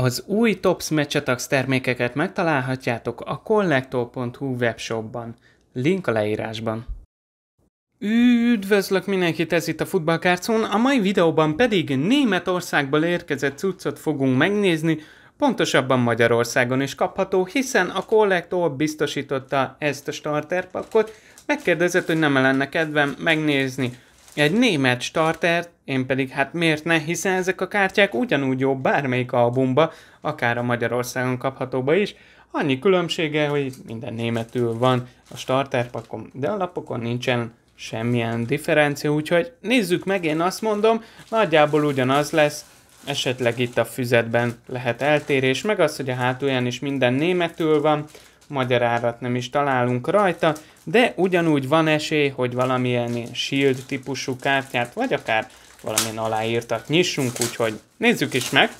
Az új Tops Mecsetax termékeket megtalálhatjátok a collector.hu webshopban. Link a leírásban. Üdvözlök mindenkit, ez itt a Futballkárcón, a mai videóban pedig Németországból érkezett cuccot fogunk megnézni, pontosabban Magyarországon is kapható, hiszen a Collector biztosította ezt a starterpakot, megkérdezett, hogy nem lenne kedvem megnézni egy német startert, én pedig hát miért ne, hiszen ezek a kártyák ugyanúgy jó bármelyik albumba, akár a Magyarországon kaphatóba is, annyi különbsége, hogy minden németül van a starterpakon, de a lapokon nincsen semmilyen differencia, úgyhogy nézzük meg, én azt mondom, nagyjából ugyanaz lesz, esetleg itt a füzetben lehet eltérés, meg az, hogy a hátulján is minden németül van, magyar árat nem is találunk rajta, de ugyanúgy van esély, hogy valamilyen shield típusú kártyát, vagy akár valamilyen aláírtat nyissunk, úgyhogy nézzük is meg.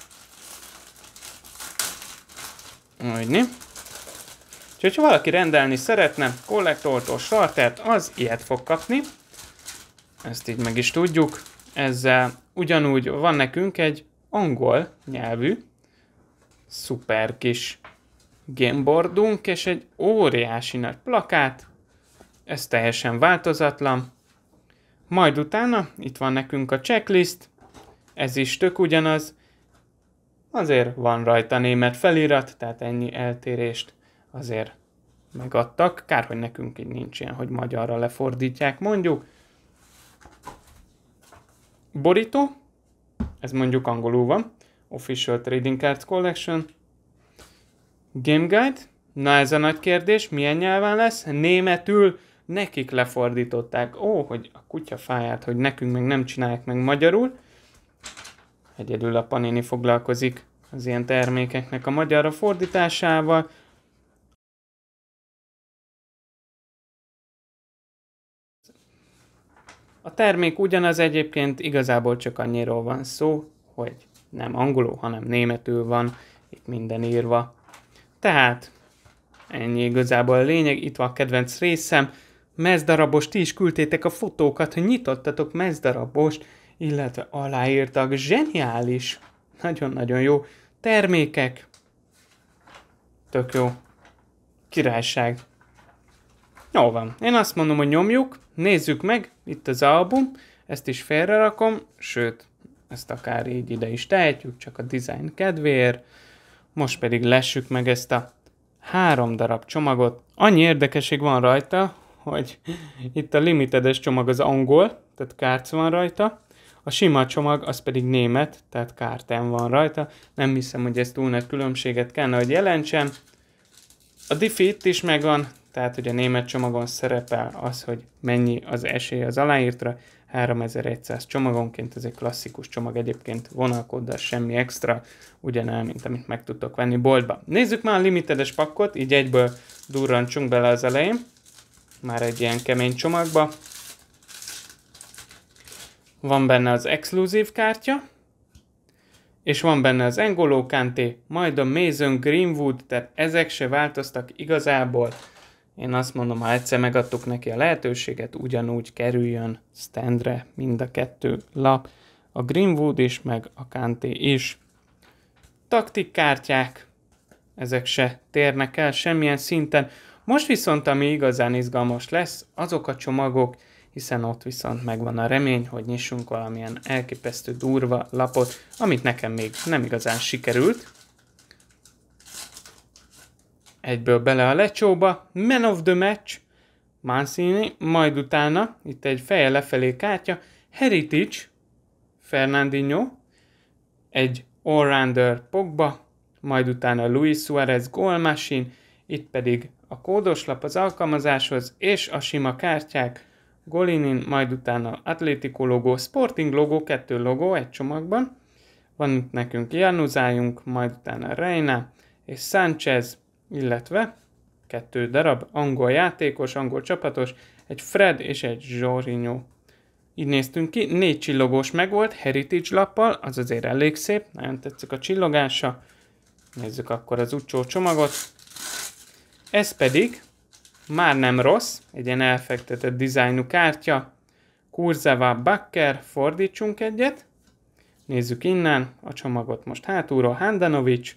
Úgyni. Úgyhogy ha valaki rendelni szeretne kollektortól startert, az ilyet fog kapni. Ezt így meg is tudjuk. Ezzel ugyanúgy van nekünk egy angol nyelvű szuper kis gameboardunk, és egy óriási nagy plakát. Ez teljesen változatlan. Majd utána itt van nekünk a checklist, ez is tök ugyanaz, azért van rajta német felirat, tehát ennyi eltérést azért megadtak. Kár, hogy nekünk így nincs ilyen, hogy magyarra lefordítják mondjuk. Borító, ez mondjuk angolul van, Official Trading Cards Collection. Game Guide, na ez a nagy kérdés, milyen nyelven lesz? Németül, nekik lefordították, ó, hogy a kutya fáját, hogy nekünk meg nem csinálják meg magyarul. Egyedül a Panini foglalkozik az ilyen termékeknek a magyarra fordításával. A termék ugyanaz egyébként igazából csak annyiról van szó, hogy nem angolul, hanem németül van itt minden írva. Tehát ennyi igazából a lényeg, itt van a kedvenc részem, mezdarabost, ti is küldtétek a fotókat, hogy nyitottatok mezdarabost, illetve aláírtak. Zseniális! Nagyon-nagyon jó. Termékek. Tök jó. Királyság. Jó van. Én azt mondom, hogy nyomjuk, nézzük meg, itt az album, ezt is félrerakom, sőt, ezt akár így ide is tehetjük, csak a design kedvéért. Most pedig lessük meg ezt a három darab csomagot. Annyi érdekesség van rajta, hogy itt a limitedes csomag az angol, tehát kárc van rajta, a sima csomag az pedig német, tehát kárten van rajta. Nem hiszem, hogy ez túl nagy különbséget kellene, hogy jelentsen. A diffi itt is megvan, tehát hogy a német csomagon szerepel az, hogy mennyi az esély az aláírtra, 3100 csomagonként, ez egy klasszikus csomag egyébként, vonalkodda semmi extra, ugyanel, mint amit meg tudtok venni boltba. Nézzük már a limitedes pakkot, így egyből durrancsunk bele az elején már egy ilyen kemény csomagba. Van benne az exkluzív kártya, és van benne az Engoló Kanté, majd a Mason Greenwood, tehát ezek se változtak igazából. Én azt mondom, ha egyszer megadtuk neki a lehetőséget, ugyanúgy kerüljön standre mind a kettő lap. A Greenwood is, meg a Kanté is. Taktikkártyák, ezek se térnek el semmilyen szinten. Most viszont, ami igazán izgalmas lesz, azok a csomagok, hiszen ott viszont megvan a remény, hogy nyissunk valamilyen elképesztő durva lapot, amit nekem még nem igazán sikerült. Egyből bele a lecsóba, Man of the Match, Mancini, majd utána, itt egy feje lefelé kártya, Heritage, Fernandinho, egy allrounder Pogba, majd utána Luis Suarez Goal Machine, itt pedig a kódoslap az alkalmazáshoz és a sima kártyák, Golinin, majd utána Atlético logó, Sporting logó, kettő logó egy csomagban. Van itt nekünk Januzájunk, majd utána Reina és Sánchez, illetve kettő darab angol játékos, angol csapatos, egy Fred és egy Zsorinho. Így néztünk ki, négy csillogós meg volt, Heritage lappal, az azért elég szép, nagyon tetszik a csillogása. Nézzük akkor az utcsó csomagot. Ez pedig már nem rossz, egy ilyen elfektetett dizájnú kártya. Kurzava Bakker, fordítsunk egyet. Nézzük innen, a csomagot most hátulról, Handanovic,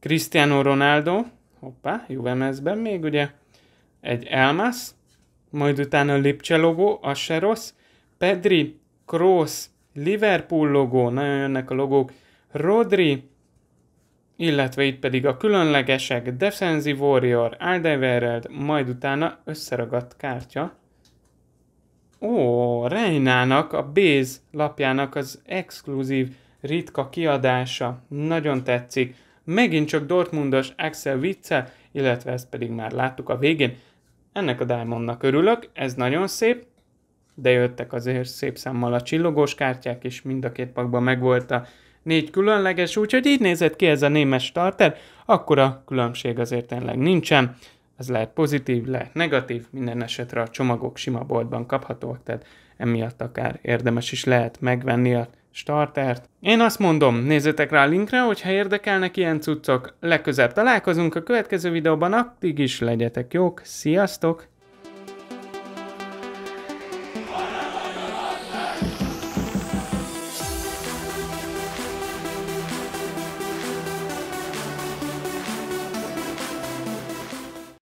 Cristiano Ronaldo, hoppá, juvemezben még ugye, egy Elmas, majd utána Lipcse logó, az se rossz, Pedri, Kroos, Liverpool logó, nagyon jönnek a logók, Rodri, illetve itt pedig a különlegesek Defensive Warrior, Aldevereld, majd utána összeragadt kártya. Ó, Reinának, a Béz lapjának az exkluzív ritka kiadása. Nagyon tetszik. Megint csak Dortmundos Axel vicce, illetve ezt pedig már láttuk a végén. Ennek a Diamondnak örülök, ez nagyon szép, de jöttek azért szép számmal a csillogós kártyák, és mind a két pakban megvolt a négy különleges, úgyhogy így nézett ki ez a némes starter, akkor a különbség azért tényleg nincsen. Ez lehet pozitív, lehet negatív, minden esetre a csomagok sima boltban kaphatóak, tehát emiatt akár érdemes is lehet megvenni a startert. Én azt mondom, nézzetek rá a linkre, hogyha érdekelnek ilyen cuccok. Legközebb találkozunk a következő videóban, addig is legyetek jók, sziasztok!